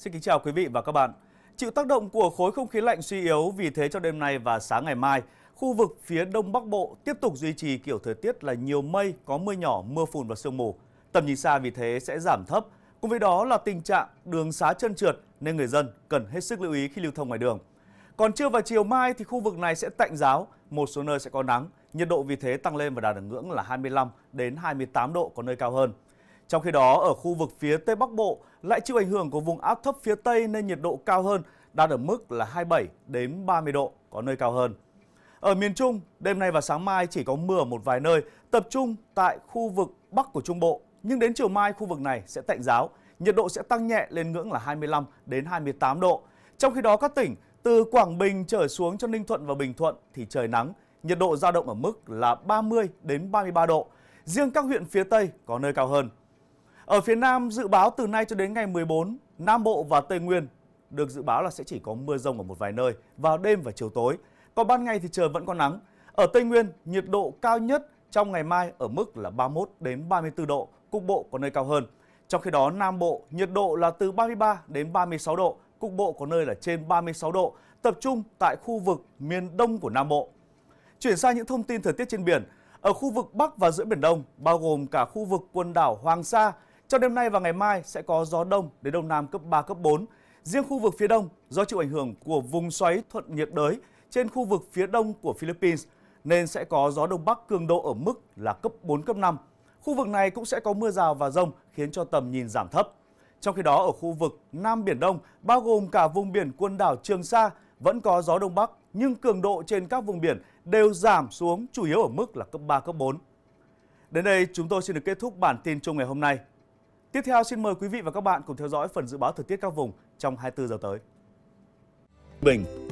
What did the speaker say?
Xin kính chào quý vị và các bạn. Chịu tác động của khối không khí lạnh suy yếu vì thế cho đêm nay và sáng ngày mai, khu vực phía Đông Bắc Bộ tiếp tục duy trì kiểu thời tiết là nhiều mây, có mưa nhỏ, mưa phùn và sương mù. Tầm nhìn xa vì thế sẽ giảm thấp. Cùng với đó là tình trạng đường xá trơn trượt nên người dân cần hết sức lưu ý khi lưu thông ngoài đường. Còn trưa và chiều mai thì khu vực này sẽ tạnh giáo, một số nơi sẽ có nắng, nhiệt độ vì thế tăng lên và đạt được ngưỡng là 25 đến 28 độ có nơi cao hơn. Trong khi đó, ở khu vực phía Tây Bắc Bộ lại chịu ảnh hưởng của vùng áp thấp phía Tây nên nhiệt độ cao hơn, đạt ở mức là 27 đến 30 độ, có nơi cao hơn. Ở miền Trung, đêm nay và sáng mai chỉ có mưa ở một vài nơi, tập trung tại khu vực Bắc của Trung Bộ. Nhưng đến chiều mai khu vực này sẽ tạnh giáo, nhiệt độ sẽ tăng nhẹ lên ngưỡng là 25 đến 28 độ. Trong khi đó các tỉnh từ Quảng Bình trở xuống cho Ninh Thuận và Bình Thuận thì trời nắng, nhiệt độ dao động ở mức là 30 đến 33 độ. Riêng các huyện phía Tây có nơi cao hơn. Ở phía Nam, dự báo từ nay cho đến ngày 14, Nam Bộ và Tây Nguyên được dự báo là sẽ chỉ có mưa rông ở một vài nơi vào đêm và chiều tối. Còn ban ngày thì trời vẫn có nắng. Ở Tây Nguyên, nhiệt độ cao nhất trong ngày mai ở mức là 31 đến 34 độ, cục bộ có nơi cao hơn. Trong khi đó, Nam Bộ nhiệt độ là từ 33 đến 36 độ, cục bộ có nơi là trên 36 độ, tập trung tại khu vực miền đông của Nam Bộ. Chuyển sang những thông tin thời tiết trên biển, ở khu vực Bắc và giữa Biển Đông, bao gồm cả khu vực quần đảo Hoàng Sa, trong đêm nay và ngày mai sẽ có gió đông đến đông nam cấp 3, cấp 4. Riêng khu vực phía đông, do chịu ảnh hưởng của vùng xoáy thuận nhiệt đới trên khu vực phía đông của Philippines, nên sẽ có gió đông bắc cường độ ở mức là cấp 4, cấp 5. Khu vực này cũng sẽ có mưa rào và rông khiến cho tầm nhìn giảm thấp. Trong khi đó ở khu vực Nam Biển Đông, bao gồm cả vùng biển quần đảo Trường Sa, vẫn có gió đông bắc nhưng cường độ trên các vùng biển đều giảm xuống chủ yếu ở mức là cấp 3, cấp 4. Đến đây chúng tôi xin được kết thúc bản tin chung ngày hôm nay. Tiếp theo xin mời quý vị và các bạn cùng theo dõi phần dự báo thời tiết các vùng trong 24 giờ tới. Bình,